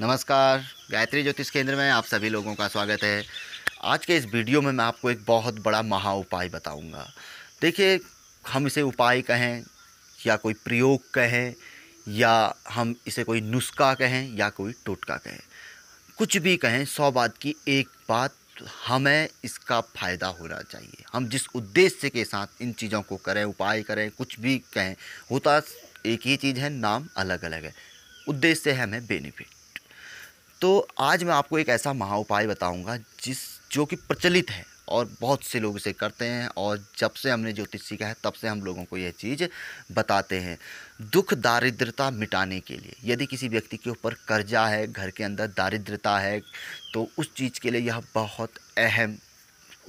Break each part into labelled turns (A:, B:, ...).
A: नमस्कार गायत्री ज्योतिष केंद्र में आप सभी लोगों का स्वागत है आज के इस वीडियो में मैं आपको एक बहुत बड़ा महा उपाय बताऊंगा देखिए हम इसे उपाय कहें या कोई प्रयोग कहें या हम इसे कोई नुस्खा कहें या कोई टोटका कहें कुछ भी कहें सौ बात की एक बात हमें इसका फ़ायदा होना चाहिए हम जिस उद्देश्य के साथ इन चीज़ों को करें उपाय करें कुछ भी कहें होता एक ही चीज़ है नाम अलग अलग है उद्देश्य है हमें बेनिफिट तो आज मैं आपको एक ऐसा महा उपाय बताऊँगा जिस जो कि प्रचलित है और बहुत से लोग इसे करते हैं और जब से हमने ज्योतिष सीखा है तब से हम लोगों को यह चीज़ बताते हैं दुख दारिद्रता मिटाने के लिए यदि किसी व्यक्ति के ऊपर कर्जा है घर के अंदर दारिद्रता है तो उस चीज़ के लिए यह बहुत अहम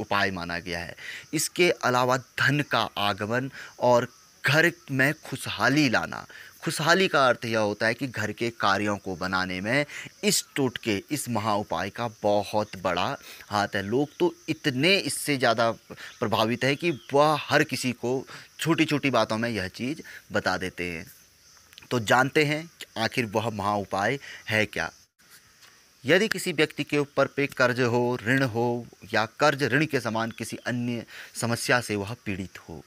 A: उपाय माना गया है इसके अलावा धन का आगमन और घर में खुशहाली लाना खुशहाली का अर्थ यह होता है कि घर के कार्यों को बनाने में इस टोटके इस महा उपाय का बहुत बड़ा हाथ है लोग तो इतने इससे ज़्यादा प्रभावित है कि वह हर किसी को छोटी छोटी बातों में यह चीज़ बता देते हैं तो जानते हैं आखिर वह महा उपाय है क्या यदि किसी व्यक्ति के ऊपर पे कर्ज हो ऋण हो या कर्ज ऋण के समान किसी अन्य समस्या से वह पीड़ित हो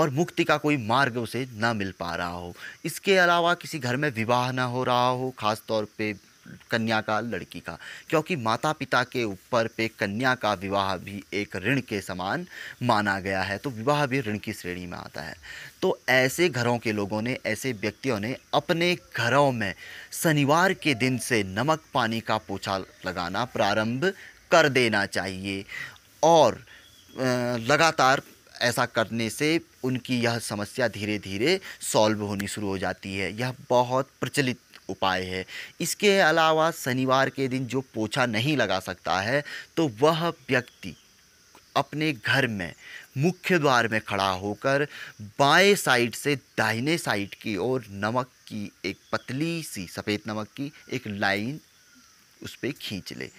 A: और मुक्ति का कोई मार्ग उसे ना मिल पा रहा हो इसके अलावा किसी घर में विवाह ना हो रहा हो खासतौर पे कन्या का लड़की का क्योंकि माता पिता के ऊपर पे कन्या का विवाह भी एक ऋण के समान माना गया है तो विवाह भी ऋण की श्रेणी में आता है तो ऐसे घरों के लोगों ने ऐसे व्यक्तियों ने अपने घरों में शनिवार के दिन से नमक पानी का पोछा लगाना प्रारंभ कर देना चाहिए और लगातार ऐसा करने से उनकी यह समस्या धीरे धीरे सॉल्व होनी शुरू हो जाती है यह बहुत प्रचलित उपाय है इसके अलावा शनिवार के दिन जो पोछा नहीं लगा सकता है तो वह व्यक्ति अपने घर में मुख्य द्वार में खड़ा होकर बाएं साइड से दाहिने साइड की ओर नमक की एक पतली सी सफ़ेद नमक की एक लाइन उस पर खींच ले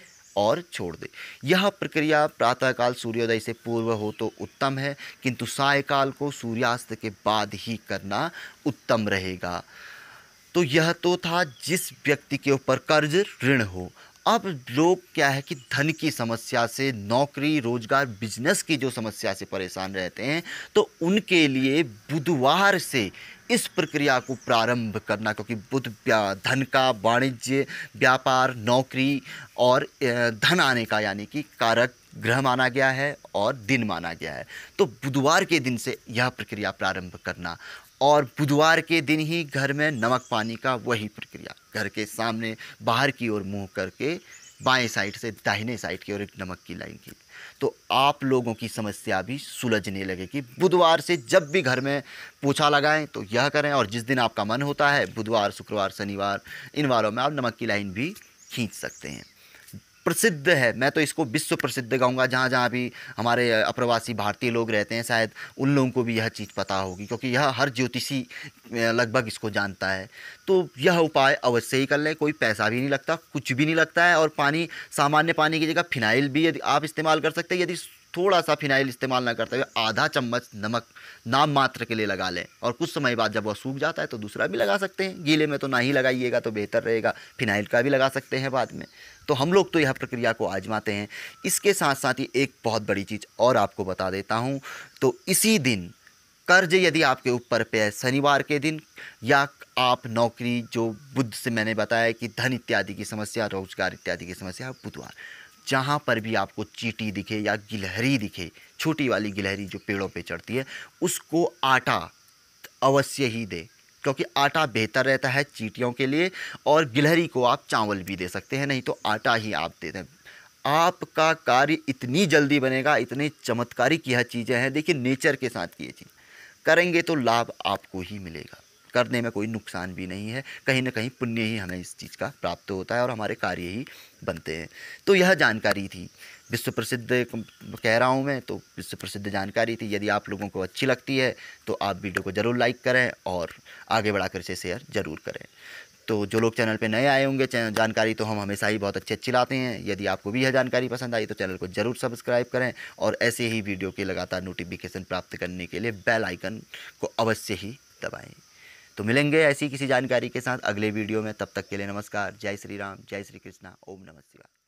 A: और छोड़ दे यह प्रक्रिया प्रातःकाल सूर्योदय से पूर्व हो तो उत्तम है किंतु सायकाल को सूर्यास्त के बाद ही करना उत्तम रहेगा तो यह तो था जिस व्यक्ति के ऊपर कर्ज ऋण हो अब लोग क्या है कि धन की समस्या से नौकरी रोजगार बिजनेस की जो समस्या से परेशान रहते हैं तो उनके लिए बुधवार से इस प्रक्रिया को प्रारंभ करना क्योंकि बुध धन का वाणिज्य व्यापार नौकरी और धन आने का यानी कि कारक ग्रह माना गया है और दिन माना गया है तो बुधवार के दिन से यह प्रक्रिया प्रारंभ करना और बुधवार के दिन ही घर में नमक पानी का वही प्रक्रिया घर के सामने बाहर की ओर मुंह करके बाएं साइड से दाहिने साइड की ओर एक नमक की लाइन की तो आप लोगों की समस्या भी सुलझने लगेगी बुधवार से जब भी घर में पूछा लगाएं तो यह करें और जिस दिन आपका मन होता है बुधवार शुक्रवार शनिवार इन वारों में आप नमक की लाइन भी खींच सकते हैं प्रसिद्ध है मैं तो इसको विश्व प्रसिद्ध गाऊंगा जहाँ जहाँ भी हमारे अप्रवासी भारतीय लोग रहते हैं शायद उन लोगों को भी यह चीज़ पता होगी क्योंकि यह हर ज्योतिषी लगभग इसको जानता है तो यह उपाय अवश्य ही कर लें कोई पैसा भी नहीं लगता कुछ भी नहीं लगता है और पानी सामान्य पानी की जगह फिनाइल भी यदि आप इस्तेमाल कर सकते हैं यदि थोड़ा सा फिनाइल इस्तेमाल ना करते हुए आधा चम्मच नमक नाम मात्र के लिए लगा लें और कुछ समय बाद जब वह सूख जाता है तो दूसरा भी लगा सकते हैं गीले में तो ना ही लगाइएगा तो बेहतर रहेगा फिनाइल का भी लगा सकते हैं बाद में तो हम लोग तो यह प्रक्रिया को आजमाते हैं इसके साथ साथ ही एक बहुत बड़ी चीज़ और आपको बता देता हूँ तो इसी दिन कर्ज यदि आपके ऊपर पे है शनिवार के दिन या आप नौकरी जो बुद्ध से मैंने बताया कि धन इत्यादि की समस्या रोजगार इत्यादि की समस्या बुधवार जहाँ पर भी आपको चीटी दिखे या गिलहरी दिखे छोटी वाली गिलहरी जो पेड़ों पे चढ़ती है उसको आटा अवश्य ही दे क्योंकि आटा बेहतर रहता है चीटियों के लिए और गिलहरी को आप चावल भी दे सकते हैं नहीं तो आटा ही आप दे दें आपका कार्य इतनी जल्दी बनेगा इतने चमत्कारी की यह चीज़ें हैं देखिए नेचर के साथ की ये चीज़ करेंगे तो लाभ आपको ही मिलेगा करने में कोई नुकसान भी नहीं है कहीं ना कहीं पुण्य ही हमें इस चीज़ का प्राप्त होता है और हमारे कार्य ही बनते हैं तो यह जानकारी थी विश्व प्रसिद्ध कह रहा हूँ मैं तो विश्व प्रसिद्ध जानकारी थी यदि आप लोगों को अच्छी लगती है तो आप वीडियो को ज़रूर लाइक करें और आगे बढ़ाकर इसे शेयर ज़रूर करें तो जो लोग चैनल पे नए आए होंगे जानकारी तो हम हमेशा ही बहुत अच्छी अच्छी लाते हैं यदि आपको भी यह जानकारी पसंद आई तो चैनल को ज़रूर सब्सक्राइब करें और ऐसे ही वीडियो के लगातार नोटिफिकेशन प्राप्त करने के लिए बेल आइकन को अवश्य ही दबाएँ तो मिलेंगे ऐसी किसी जानकारी के साथ अगले वीडियो में तब तक के लिए नमस्कार जय श्री राम जय श्री कृष्णा ओम नमस्कार